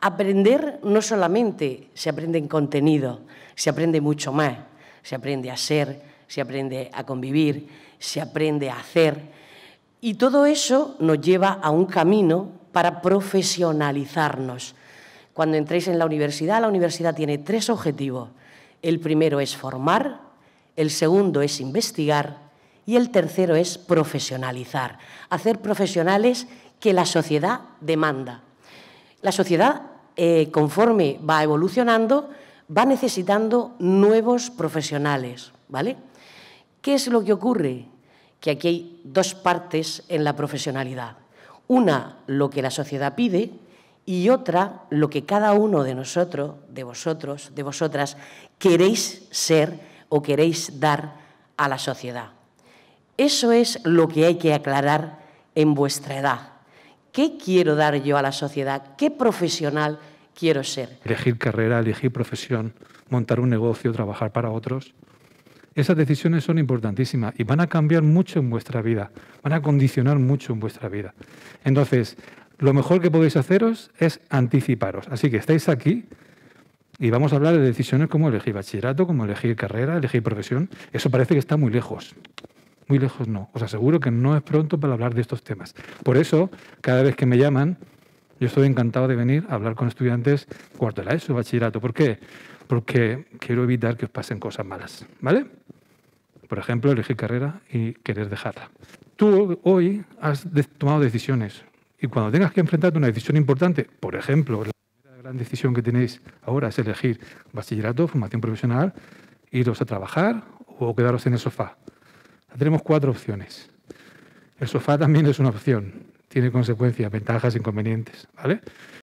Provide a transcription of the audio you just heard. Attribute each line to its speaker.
Speaker 1: Aprender no solamente se aprende en contenido, se aprende mucho más. Se aprende a ser, se aprende a convivir, se aprende a hacer. Y todo eso nos lleva a un camino para profesionalizarnos. Cuando entréis en la universidad, la universidad tiene tres objetivos. El primero es formar, el segundo es investigar y el tercero es profesionalizar, hacer profesionales que la sociedad demanda. La sociedad, eh, conforme va evolucionando, va necesitando nuevos profesionales, ¿vale? ¿Qué es lo que ocurre? Que aquí hay dos partes en la profesionalidad. Una, lo que la sociedad pide, y otra, lo que cada uno de nosotros, de vosotros, de vosotras, queréis ser o queréis dar a la sociedad. Eso es lo que hay que aclarar en vuestra edad. ¿Qué quiero dar yo a la sociedad? ¿Qué profesional quiero ser?
Speaker 2: Elegir carrera, elegir profesión, montar un negocio, trabajar para otros. Esas decisiones son importantísimas y van a cambiar mucho en vuestra vida, van a condicionar mucho en vuestra vida. Entonces, lo mejor que podéis haceros es anticiparos. Así que estáis aquí y vamos a hablar de decisiones como elegir bachillerato, como elegir carrera, elegir profesión. Eso parece que está muy lejos muy lejos no. Os aseguro que no es pronto para hablar de estos temas. Por eso, cada vez que me llaman, yo estoy encantado de venir a hablar con estudiantes cuarto de la ESO, bachillerato. ¿Por qué? Porque quiero evitar que os pasen cosas malas, ¿vale? Por ejemplo, elegir carrera y querer dejarla. Tú hoy has tomado decisiones y cuando tengas que enfrentarte a una decisión importante, por ejemplo, la gran decisión que tenéis ahora es elegir bachillerato, formación profesional, iros a trabajar o quedaros en el sofá. Tenemos cuatro opciones. El sofá también es una opción, tiene consecuencias, ventajas, inconvenientes, ¿vale?